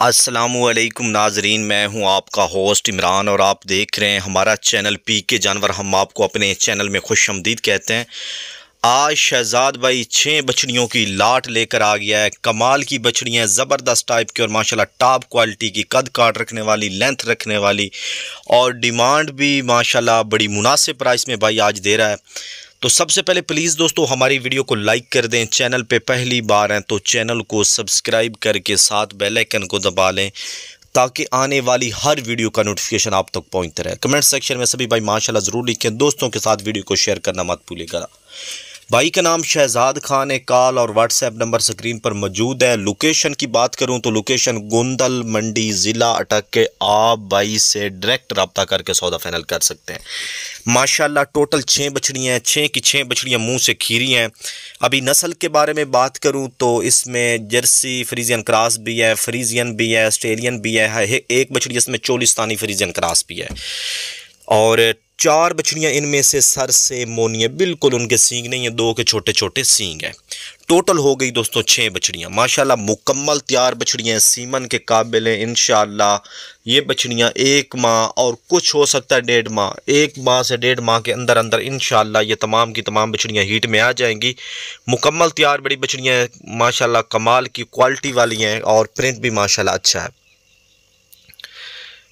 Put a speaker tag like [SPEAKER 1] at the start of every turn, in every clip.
[SPEAKER 1] असलकुम नाजरीन मैं हूं आपका होस्ट इमरान और आप देख रहे हैं हमारा चैनल पी के जानवर हम आपको अपने चैनल में खुश आमदीद कहते हैं आज शहजाद भाई छः बछड़ियों की लाट लेकर आ गया है कमाल की बछड़ियाँ ज़बरदस्त टाइप की और माशाल्लाह टॉप क्वालिटी की कद काट रखने वाली लेंथ रखने वाली और डिमांड भी माशाल्लाह बड़ी मुनासिब प्राइस में भाई आज दे रहा है तो सबसे पहले प्लीज़ दोस्तों हमारी वीडियो को लाइक कर दें चैनल पे पहली बार हैं तो चैनल को सब्सक्राइब करके साथ बेल आइकन को दबा लें ताकि आने वाली हर वीडियो का नोटिफिकेशन आप तक पहुंचता रहे कमेंट सेक्शन में सभी भाई माशाल्लाह ज़रूर लिखें दोस्तों के साथ वीडियो को शेयर करना मत भूलिएगा भाई का नाम शहजाद खान है कॉल और व्हाट्सएप नंबर स्क्रीन पर मौजूद है लोकेशन की बात करूं तो लोकेशन गोंदल मंडी ज़िला अटक के आप भाई से डायरेक्ट रबता करके सौदा फाइनल कर सकते हैं माशाल्लाह टोटल छः बछड़ियाँ हैं छः की छः बछड़ियाँ मुंह से खीरी हैं अभी नस्ल के बारे में बात करूं तो इसमें जर्सी फ्रीजियन क्रास भी है फ्रीजियन भी है आस्ट्रेलियन भी है एक बछड़ी इसमें चोलिस्तानी फ्रीजियन क्रास भी है और चार बछड़ियाँ इनमें से सर से मोनी है बिल्कुल उनके सींग नहीं है दो के छोटे छोटे सींग हैं टोटल हो गई दोस्तों छः बछड़ियाँ माशाल्लाह मुकम्मल तैयार बछड़ियाँ हैं सीमन के काबिल हैं इन ये बछड़ियाँ एक माह और कुछ हो सकता है डेढ़ माह एक माह से डेढ़ माह के अंदर अंदर इन ये तमाम की तमाम बछड़ियाँ हीट में आ जाएंगी मुकम्मल तैयार बड़ी बछड़ियाँ हैं माशाला कमाल की क्वालिटी वाली हैं और प्रिंट भी माशाला अच्छा है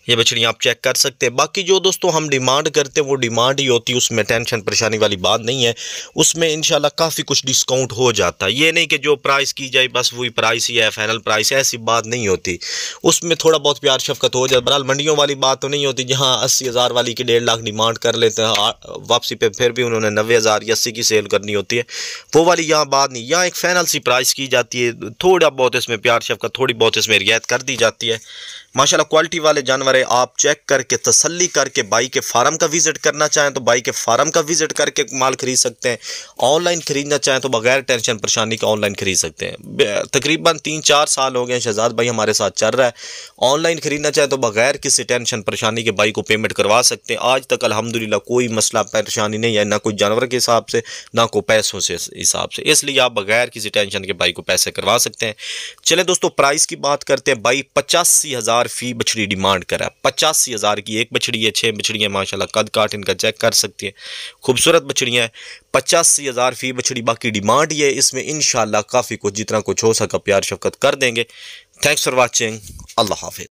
[SPEAKER 1] ये बछड़ियाँ आप चेक कर सकते हैं बाकी जो दोस्तों हम डिमांड करते हैं वो डिमांड ही होती है उसमें टेंशन परेशानी वाली बात नहीं है उसमें इनशाला काफ़ी कुछ डिस्काउंट हो जाता है ये नहीं कि जो प्राइस की जाए बस वही प्राइस ही है फाइनल प्राइस ऐसी बात नहीं होती उसमें थोड़ा बहुत प्यार शफकत हो जाए बहरहाल मंडियों वाली बात तो नहीं होती जहाँ अस्सी हज़ार वाली की डेढ़ लाख डिमांड कर लेते हैं वापसी पर फिर भी उन्होंने नबे हज़ार या अस्सी की सेल करनी होती है वो वाली यहाँ बात नहीं यहाँ एक फाइनल सी प्राइस की जाती है थोड़ा बहुत इसमें प्यार शफकत थोड़ी बहुत इसमें रियायत कर दी जाती है माशाला क्वालिटी वाले जानवर करें आप चेक करके तसल्ली करके बाई के फार्म का विज़िट करना चाहें तो बाई के फार्म का विज़िट करके माल ख़रीद सकते हैं ऑनलाइन ख़रीदना चाहें तो बगैर टेंशन परेशानी के ऑनलाइन ख़रीद सकते हैं तकरीबन तीन चार साल हो गए शहजाद भाई हमारे साथ चल रहा है ऑनलाइन ख़रीदना चाहें तो बगैर किसी टेंशन परेशानी के बाई को पेमेंट करवा सकते हैं आज तक अलहमदिल्ला कोई मसला परेशानी नहीं है ना कोई जानवर के हिसाब से ना कोई पैसों से हिसाब से इसलिए आप बगैर किसी टेंशन के बाई को पैसे करवा सकते हैं चले दोस्तों प्राइस की बात करते हैं बाई पचासी हज़ार फ़ी बछड़ी डिमांड करा है पचासी हज़ार की एक बछड़ी है छः बछड़ियाँ माशाल्लाह कद काट इनका चेक कर सकती हैं खूबसूरत बछड़ियाँ हैं पचासी हज़ार फी बछड़ी बाकी डिमांड ये इसमें इन काफ़ी कुछ जितना कुछ हो सका प्यार शफकत कर देंगे थैंक्स फॉर वॉचिंग अल्लाह हाफिज़